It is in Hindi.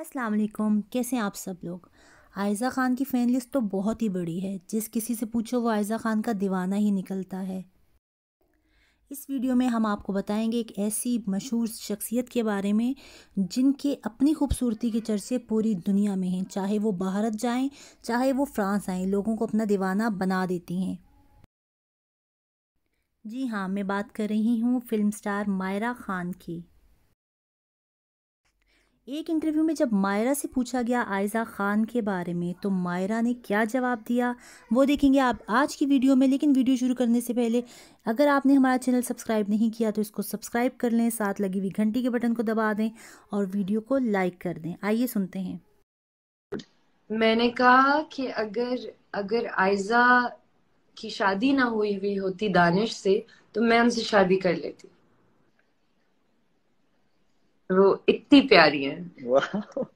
अस्सलाम वालेकुम कैसे हैं आप सब लोग आयज़ा ख़ान की फ़ैन लिस्ट तो बहुत ही बड़ी है जिस किसी से पूछो वो आयज़ा ख़ान का दीवाना ही निकलता है इस वीडियो में हम आपको बताएंगे एक ऐसी मशहूर शख्सियत के बारे में जिनके अपनी खूबसूरती के चर्चे पूरी दुनिया में हैं चाहे वो भारत जाएं चाहे वो फ्रांस आएँ लोगों को अपना दीवाना बना देती हैं जी हाँ मैं बात कर रही हूँ फिल्म स्टार मायरा ख़ान की एक इंटरव्यू में जब मायरा से पूछा गया आयजा खान के बारे में तो मायरा ने क्या जवाब दिया वो देखेंगे आप आज की वीडियो में लेकिन वीडियो शुरू करने से पहले अगर आपने हमारा चैनल सब्सक्राइब नहीं किया तो इसको सब्सक्राइब कर लें साथ लगी हुई घंटी के बटन को दबा दें और वीडियो को लाइक कर दें आइए सुनते हैं मैंने कहा कि अगर अगर आयजा की शादी ना हुई हुई होती दानिश से तो मैं उनसे शादी कर लेती वो इतनी प्यारी है